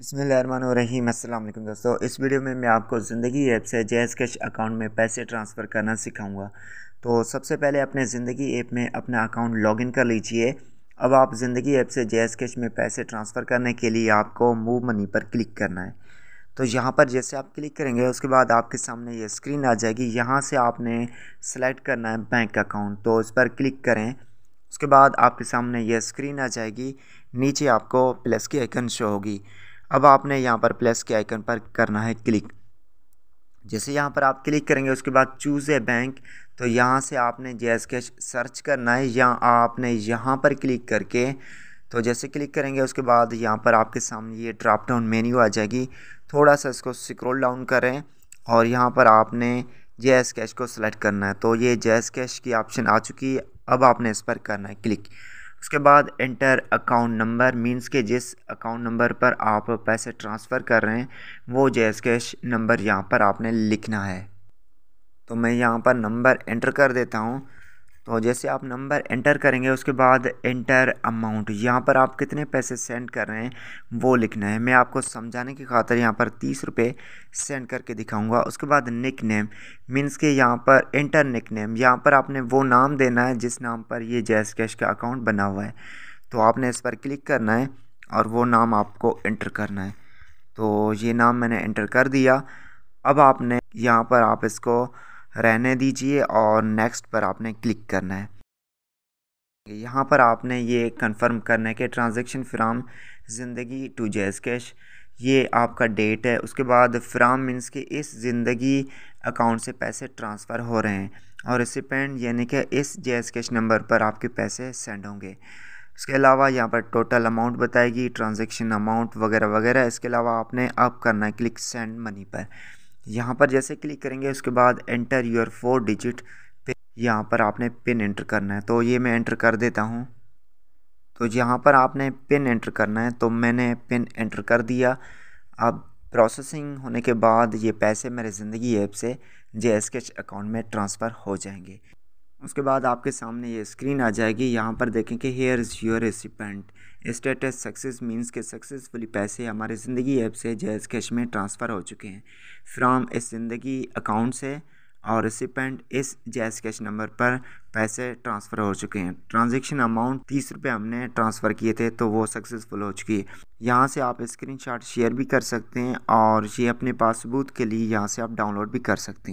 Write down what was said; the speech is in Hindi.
बसमीम अल्लाम दोस्तों इस वीडियो में मैं आपको ज़िंदगी ऐप से जैज़ कैश अकाउंट में पैसे ट्रांसफ़र करना सिखाऊंगा तो सबसे पहले अपने ज़िंदगी ऐप में अपना अकाउंट लॉगिन कर लीजिए अब आप ज़िंदगी ऐप से जैज़ कैश में पैसे ट्रांसफ़र करने के लिए आपको मूव मनी पर क्लिक करना है तो यहाँ पर जैसे आप क्लिक करेंगे उसके बाद आपके सामने ये स्क्रीन आ जाएगी यहाँ से आपने सेलेक्ट करना है बैंक अकाउंट तो इस पर क्लिक करें उसके बाद आपके सामने यह स्क्रीन आ जाएगी नीचे आपको प्लस की आइकन शो होगी अब आपने यहाँ पर प्लस के आइकन पर करना है क्लिक जैसे यहाँ पर आप क्लिक करेंगे उसके बाद चूज़ ए बैंक तो यहाँ से आपने जे सर्च करना है या आपने यहाँ पर क्लिक करके तो जैसे क्लिक करेंगे उसके बाद यहाँ पर आपके सामने ये ड्राप डाउन मेन्यू आ जाएगी थोड़ा सा इसको स्क्रॉल डाउन करें और यहाँ पर आपने जे कैश को सिलेक्ट करना है तो ये जे कैश की ऑप्शन आ चुकी है अब आपने इस पर करना है क्लिक उसके बाद एंटर अकाउंट नंबर मींस के जिस अकाउंट नंबर पर आप पैसे ट्रांसफ़र कर रहे हैं वो जैस कैश नंबर यहाँ पर आपने लिखना है तो मैं यहाँ पर नंबर एंटर कर देता हूँ तो जैसे आप नंबर एंटर करेंगे उसके बाद एंटर अमाउंट यहाँ पर आप कितने पैसे सेंड कर रहे हैं वो लिखना है मैं आपको समझाने की खातर यहाँ पर तीस रुपये सेंड करके दिखाऊंगा उसके बाद निक नेम मीन्स के यहाँ पर एंटर निक नेम यहाँ पर आपने वो नाम देना है जिस नाम पर ये जैस कैश का अकाउंट बना हुआ है तो आपने इस पर क्लिक करना है और वो नाम आपको एंटर करना है तो ये नाम मैंने एंटर कर दिया अब आपने यहाँ पर आप इसको रहने दीजिए और नेक्स्ट पर आपने क्लिक करना है यहाँ पर आपने ये कंफर्म करना है कि ट्रांजेक्शन फ्राम ज़िंदगी टू जैस कैश ये आपका डेट है उसके बाद फ्राम मीन्स कि इस ज़िंदगी अकाउंट से पैसे ट्रांसफ़र हो रहे हैं और रिसिपेंट यानी कि इस जैस कैश नंबर पर आपके पैसे सेंड होंगे इसके अलावा यहाँ पर टोटल अमाउंट बताएगी ट्रांजेक्शन अमाउंट वगैरह वगैरह इसके अलावा आपने अप करना है क्लिक सेंड मनी पर यहाँ पर जैसे क्लिक करेंगे उसके बाद enter your four digit pin यहाँ पर आपने पिन एंटर करना है तो ये मैं एंटर कर देता हूँ तो यहाँ पर आपने पिन एंटर करना है तो मैंने पिन एंटर कर दिया अब प्रोसेसिंग होने के बाद ये पैसे मेरे ज़िंदगी ऐप से जे अकाउंट में ट्रांसफ़र हो जाएंगे उसके बाद आपके सामने ये स्क्रीन आ जाएगी यहाँ पर देखें कि here is your recipient status success means के सक्सेसफुली पैसे हमारे ज़िंदगी ऐप से जैज़ कैश में ट्रांसफ़र हो चुके हैं फ्राम इस ज़िंदगी अकाउंट से और रेसिपेंट इस जैज कैश नंबर पर पैसे ट्रांसफ़र हो चुके हैं ट्रांजेक्शन अमाउंट तीस रुपये हमने ट्रांसफ़र किए थे तो वो सक्सेसफुल हो चुकी है यहाँ से आप स्क्रीन शेयर भी कर सकते हैं और ये अपने पासबूत के लिए यहाँ से आप डाउनलोड भी कर सकते हैं